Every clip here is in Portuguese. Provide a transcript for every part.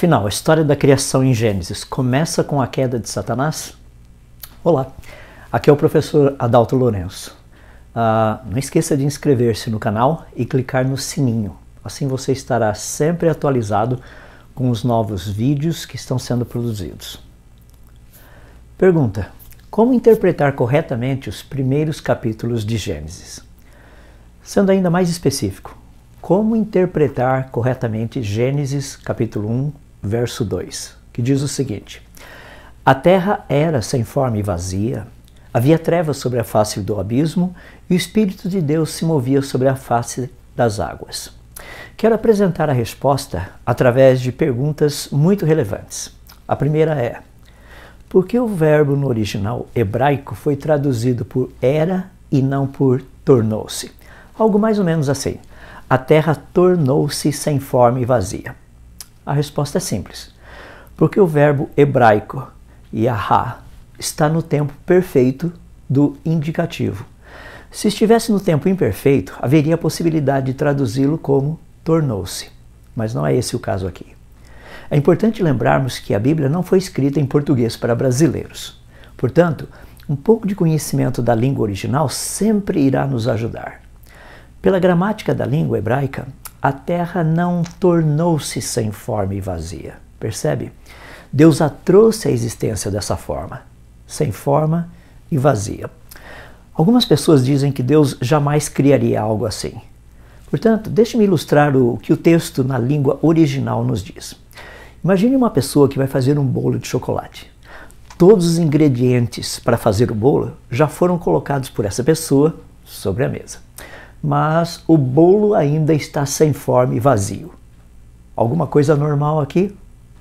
Afinal, a história da criação em Gênesis começa com a queda de Satanás? Olá, aqui é o professor Adalto Lourenço. Ah, não esqueça de inscrever-se no canal e clicar no sininho. Assim você estará sempre atualizado com os novos vídeos que estão sendo produzidos. Pergunta: Como interpretar corretamente os primeiros capítulos de Gênesis? Sendo ainda mais específico, como interpretar corretamente Gênesis capítulo 1, verso 2, que diz o seguinte: A terra era sem forma e vazia, havia trevas sobre a face do abismo, e o Espírito de Deus se movia sobre a face das águas. Quero apresentar a resposta através de perguntas muito relevantes. A primeira é: por que o verbo no original hebraico foi traduzido por era e não por tornou-se? Algo mais ou menos assim: a terra tornou-se sem forma e vazia. A resposta é simples. Porque o verbo hebraico yahá está no tempo perfeito do indicativo. Se estivesse no tempo imperfeito, haveria a possibilidade de traduzi-lo como tornou-se. Mas não é esse o caso aqui. É importante lembrarmos que a Bíblia não foi escrita em português para brasileiros. Portanto, um pouco de conhecimento da língua original sempre irá nos ajudar. Pela gramática da língua hebraica, a terra não tornou-se sem forma e vazia. Percebe? Deus a trouxe à existência dessa forma, sem forma e vazia. Algumas pessoas dizem que Deus jamais criaria algo assim. Portanto, deixe-me ilustrar o que o texto na língua original nos diz. Imagine uma pessoa que vai fazer um bolo de chocolate. Todos os ingredientes para fazer o bolo já foram colocados por essa pessoa sobre a mesa mas o bolo ainda está sem forma e vazio. Alguma coisa normal aqui?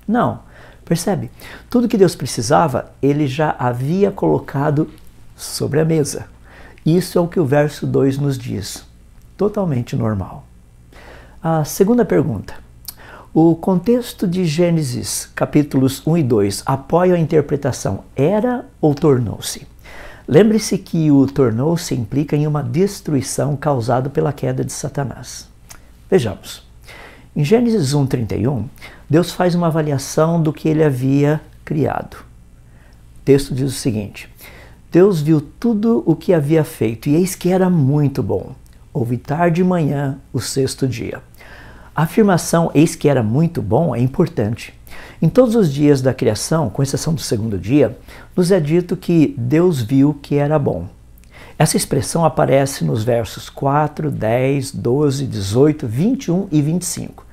Não. Percebe? Tudo que Deus precisava, ele já havia colocado sobre a mesa. Isso é o que o verso 2 nos diz. Totalmente normal. A segunda pergunta. O contexto de Gênesis, capítulos 1 e 2, apoia a interpretação era ou tornou-se? Lembre-se que o tornou-se implica em uma destruição causada pela queda de Satanás. Vejamos. Em Gênesis 1:31, Deus faz uma avaliação do que ele havia criado. O texto diz o seguinte: Deus viu tudo o que havia feito e eis que era muito bom. Houve tarde e manhã, o sexto dia. A afirmação eis que era muito bom é importante, em todos os dias da criação, com exceção do segundo dia, nos é dito que Deus viu que era bom. Essa expressão aparece nos versos 4, 10, 12, 18, 21 e 25.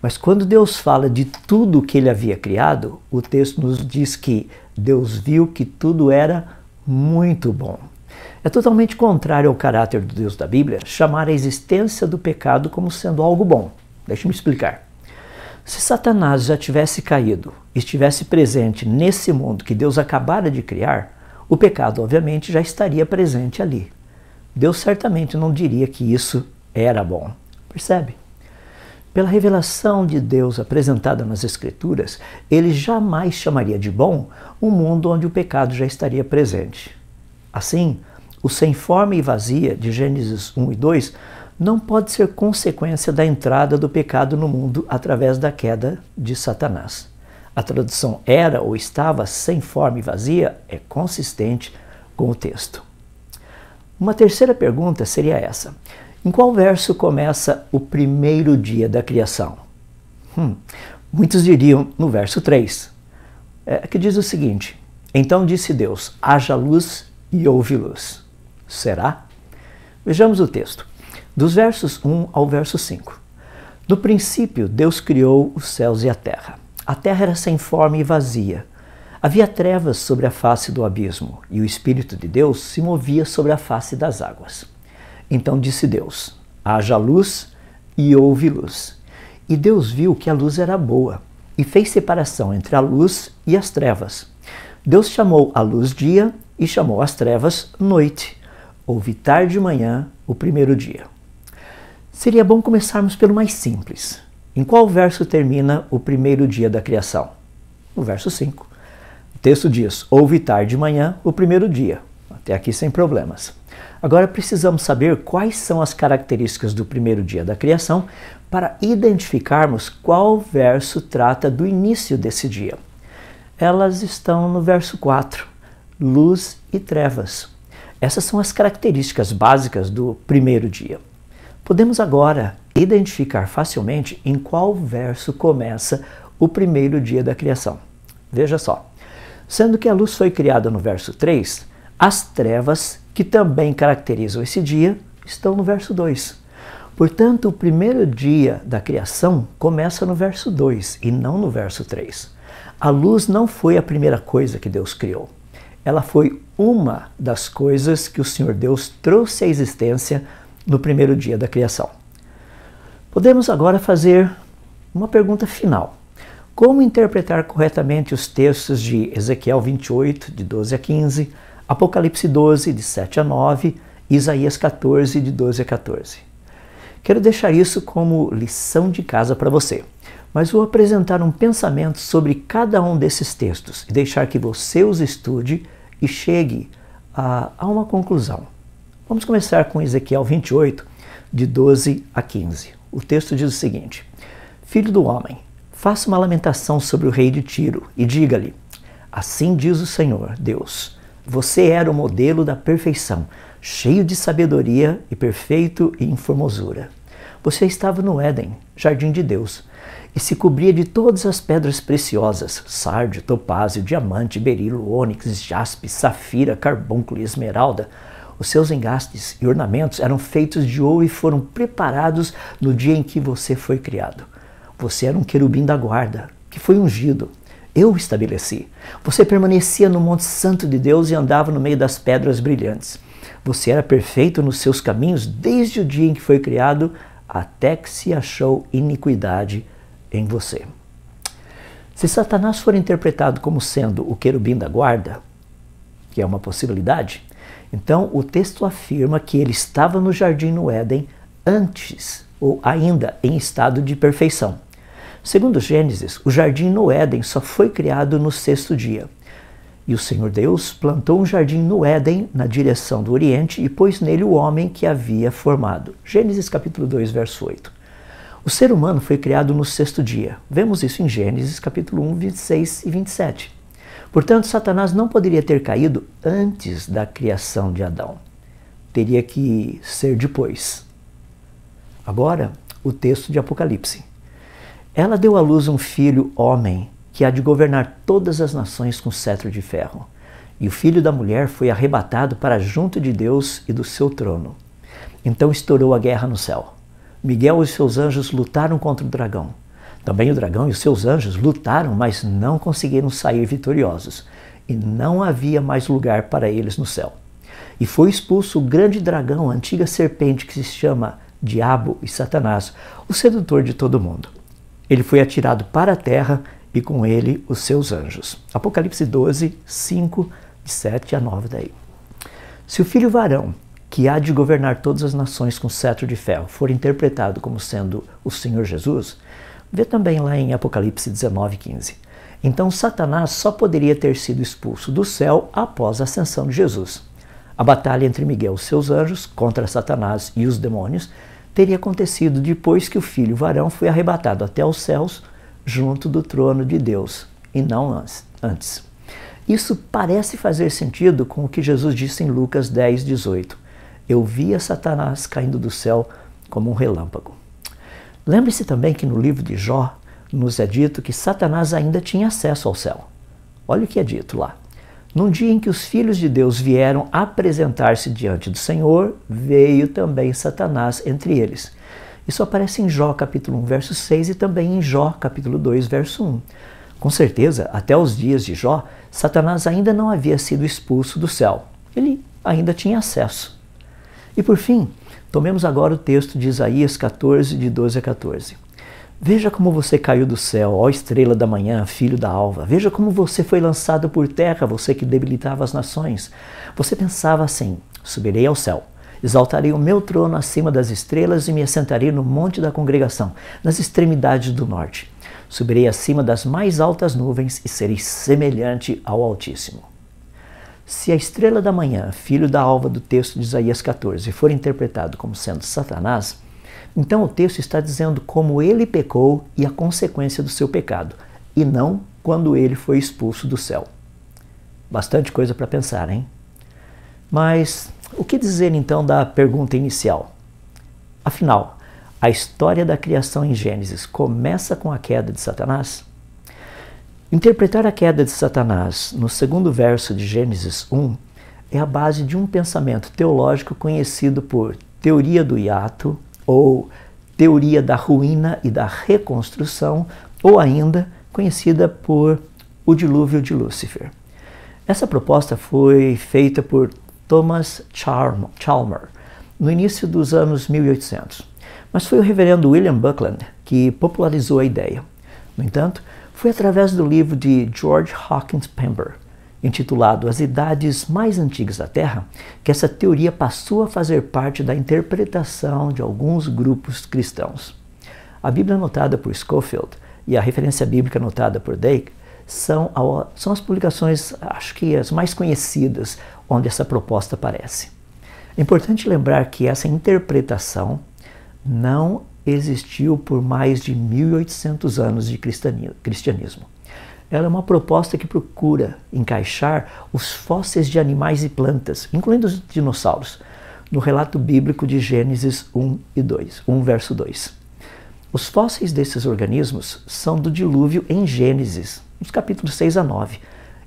Mas quando Deus fala de tudo que ele havia criado, o texto nos diz que Deus viu que tudo era muito bom. É totalmente contrário ao caráter do Deus da Bíblia chamar a existência do pecado como sendo algo bom. Deixe-me explicar. Se Satanás já tivesse caído, estivesse presente nesse mundo que Deus acabara de criar, o pecado, obviamente, já estaria presente ali. Deus certamente não diria que isso era bom. Percebe? Pela revelação de Deus apresentada nas Escrituras, ele jamais chamaria de bom um mundo onde o pecado já estaria presente. Assim, o sem forma e vazia de Gênesis 1 e 2 não pode ser consequência da entrada do pecado no mundo através da queda de Satanás. A tradução era ou estava sem forma e vazia é consistente com o texto. Uma terceira pergunta seria essa: em qual verso começa o primeiro dia da criação? Hum, muitos diriam no verso 3, é, que diz o seguinte: Então disse Deus: haja luz e houve luz. Será? Vejamos o texto dos versos 1 ao verso 5. No princípio, Deus criou os céus e a terra. A terra era sem forma e vazia. Havia trevas sobre a face do abismo, e o Espírito de Deus se movia sobre a face das águas. Então disse Deus: Haja luz, e houve luz. E Deus viu que a luz era boa, e fez separação entre a luz e as trevas. Deus chamou a luz dia e chamou as trevas noite. Houve tarde e manhã, o primeiro dia. Seria bom começarmos pelo mais simples. Em qual verso termina o primeiro dia da criação? No verso 5. O texto diz: Houve tarde de manhã o primeiro dia. Até aqui sem problemas. Agora precisamos saber quais são as características do primeiro dia da criação para identificarmos qual verso trata do início desse dia. Elas estão no verso 4, luz e trevas. Essas são as características básicas do primeiro dia. Podemos agora identificar facilmente em qual verso começa o primeiro dia da criação. Veja só. Sendo que a luz foi criada no verso 3, as trevas, que também caracterizam esse dia, estão no verso 2. Portanto, o primeiro dia da criação começa no verso 2 e não no verso 3. A luz não foi a primeira coisa que Deus criou. Ela foi uma das coisas que o Senhor Deus trouxe à existência no primeiro dia da criação. Podemos agora fazer uma pergunta final. Como interpretar corretamente os textos de Ezequiel 28, de 12 a 15, Apocalipse 12, de 7 a 9, Isaías 14, de 12 a 14? Quero deixar isso como lição de casa para você, mas vou apresentar um pensamento sobre cada um desses textos e deixar que você os estude e chegue a, a uma conclusão. Vamos começar com Ezequiel 28, de 12 a 15. O texto diz o seguinte: Filho do homem, faça uma lamentação sobre o rei de Tiro e diga-lhe: Assim diz o Senhor, Deus. Você era o modelo da perfeição, cheio de sabedoria e perfeito em formosura. Você estava no Éden, jardim de Deus, e se cobria de todas as pedras preciosas: sardio, topázio, diamante, berilo, ônix, jaspe, safira, carbúnculo e esmeralda. Os seus engastes e ornamentos eram feitos de ouro e foram preparados no dia em que você foi criado. Você era um querubim da guarda, que foi ungido. Eu o estabeleci. Você permanecia no Monte Santo de Deus e andava no meio das pedras brilhantes. Você era perfeito nos seus caminhos desde o dia em que foi criado, até que se achou iniquidade em você. Se Satanás for interpretado como sendo o querubim da guarda, que é uma possibilidade, então, o texto afirma que ele estava no jardim no Éden antes ou ainda em estado de perfeição. Segundo Gênesis, o jardim no Éden só foi criado no sexto dia. E o Senhor Deus plantou um jardim no Éden, na direção do Oriente, e pôs nele o homem que havia formado. Gênesis capítulo 2, verso 8. O ser humano foi criado no sexto dia. Vemos isso em Gênesis capítulo 1, 26 e 27. Portanto, Satanás não poderia ter caído antes da criação de Adão. Teria que ser depois. Agora, o texto de Apocalipse. Ela deu à luz um filho homem que há de governar todas as nações com cetro de ferro. E o filho da mulher foi arrebatado para junto de Deus e do seu trono. Então estourou a guerra no céu. Miguel e seus anjos lutaram contra o dragão. Também o dragão e os seus anjos lutaram, mas não conseguiram sair vitoriosos, e não havia mais lugar para eles no céu. E foi expulso o grande dragão, a antiga serpente que se chama Diabo e Satanás, o sedutor de todo mundo. Ele foi atirado para a terra e com ele os seus anjos. Apocalipse 12, 5, de 7 a 9 daí. Se o filho varão, que há de governar todas as nações com cetro de ferro, for interpretado como sendo o Senhor Jesus, Vê também lá em Apocalipse 19, 15. Então, Satanás só poderia ter sido expulso do céu após a ascensão de Jesus. A batalha entre Miguel e seus anjos contra Satanás e os demônios teria acontecido depois que o filho varão foi arrebatado até os céus junto do trono de Deus, e não antes. Isso parece fazer sentido com o que Jesus disse em Lucas 10, 18. Eu via Satanás caindo do céu como um relâmpago. Lembre-se também que no livro de Jó nos é dito que Satanás ainda tinha acesso ao céu. Olha o que é dito lá. Num dia em que os filhos de Deus vieram apresentar-se diante do Senhor, veio também Satanás entre eles. Isso aparece em Jó capítulo 1, verso 6 e também em Jó capítulo 2, verso 1. Com certeza, até os dias de Jó, Satanás ainda não havia sido expulso do céu. Ele ainda tinha acesso. E por fim, tomemos agora o texto de Isaías 14, de 12 a 14. Veja como você caiu do céu, ó estrela da manhã, filho da alva. Veja como você foi lançado por terra, você que debilitava as nações. Você pensava assim: subirei ao céu, exaltarei o meu trono acima das estrelas e me assentarei no monte da congregação, nas extremidades do norte. Subirei acima das mais altas nuvens e serei semelhante ao Altíssimo. Se a estrela da manhã, filho da alva do texto de Isaías 14, for interpretado como sendo Satanás, então o texto está dizendo como ele pecou e a consequência do seu pecado, e não quando ele foi expulso do céu. Bastante coisa para pensar, hein? Mas o que dizer então da pergunta inicial? Afinal, a história da criação em Gênesis começa com a queda de Satanás? Interpretar a queda de Satanás no segundo verso de Gênesis 1 é a base de um pensamento teológico conhecido por teoria do hiato ou teoria da ruína e da reconstrução, ou ainda conhecida por o dilúvio de Lúcifer. Essa proposta foi feita por Thomas Chalmer no início dos anos 1800, mas foi o reverendo William Buckland que popularizou a ideia. No entanto, foi através do livro de George Hawkins Pember, intitulado As Idades Mais Antigas da Terra, que essa teoria passou a fazer parte da interpretação de alguns grupos cristãos. A Bíblia anotada por Schofield e a referência bíblica anotada por Dake são, são as publicações, acho que as mais conhecidas, onde essa proposta aparece. É importante lembrar que essa interpretação não existiu por mais de 1800 anos de cristianismo. Ela é uma proposta que procura encaixar os fósseis de animais e plantas, incluindo os dinossauros, no relato bíblico de Gênesis 1 e 2, 1 verso 2. Os fósseis desses organismos são do dilúvio em Gênesis, nos capítulos 6 a 9,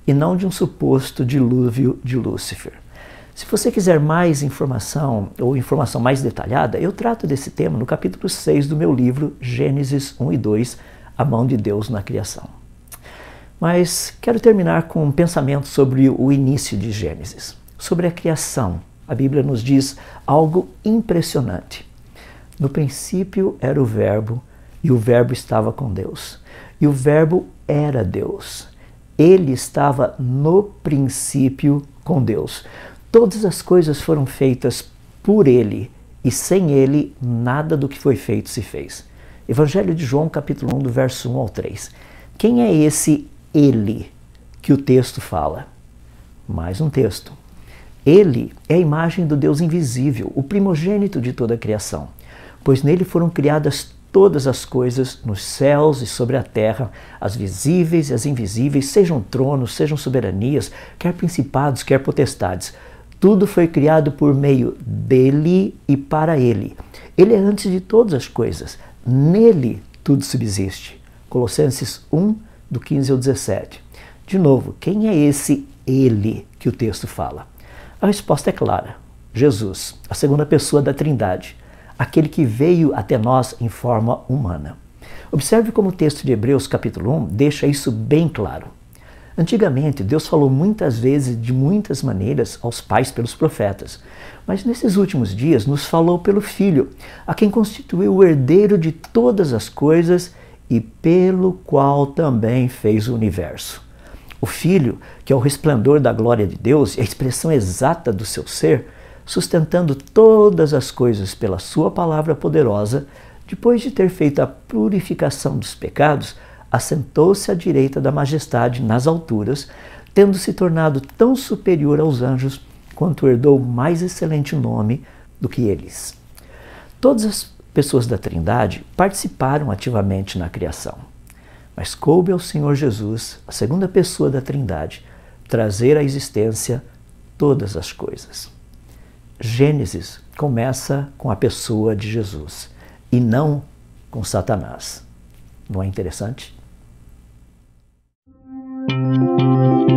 e não de um suposto dilúvio de Lúcifer. Se você quiser mais informação ou informação mais detalhada, eu trato desse tema no capítulo 6 do meu livro Gênesis 1 e 2, A mão de Deus na criação. Mas quero terminar com um pensamento sobre o início de Gênesis, sobre a criação. A Bíblia nos diz algo impressionante. No princípio era o Verbo, e o Verbo estava com Deus. E o Verbo era Deus. Ele estava no princípio com Deus. Todas as coisas foram feitas por ele e sem ele nada do que foi feito se fez. Evangelho de João, capítulo 1, do verso 1 ao 3. Quem é esse ele que o texto fala? Mais um texto. Ele é a imagem do Deus invisível, o primogênito de toda a criação, pois nele foram criadas todas as coisas nos céus e sobre a terra, as visíveis e as invisíveis, sejam tronos, sejam soberanias, quer principados, quer potestades tudo foi criado por meio dele e para ele. Ele é antes de todas as coisas. Nele tudo subsiste. Colossenses 1, do 15 ao 17. De novo, quem é esse ele que o texto fala? A resposta é clara: Jesus, a segunda pessoa da Trindade, aquele que veio até nós em forma humana. Observe como o texto de Hebreus, capítulo 1, deixa isso bem claro. Antigamente, Deus falou muitas vezes, de muitas maneiras, aos pais pelos profetas, mas nesses últimos dias nos falou pelo Filho, a quem constituiu o herdeiro de todas as coisas e pelo qual também fez o universo. O Filho, que é o resplendor da glória de Deus e a expressão exata do seu ser, sustentando todas as coisas pela sua palavra poderosa, depois de ter feito a purificação dos pecados, assentou-se à direita da majestade nas alturas, tendo se tornado tão superior aos anjos quanto herdou mais excelente nome do que eles. Todas as pessoas da Trindade participaram ativamente na criação. Mas coube ao Senhor Jesus, a segunda pessoa da Trindade, trazer à existência todas as coisas. Gênesis começa com a pessoa de Jesus e não com Satanás. Não é interessante? Música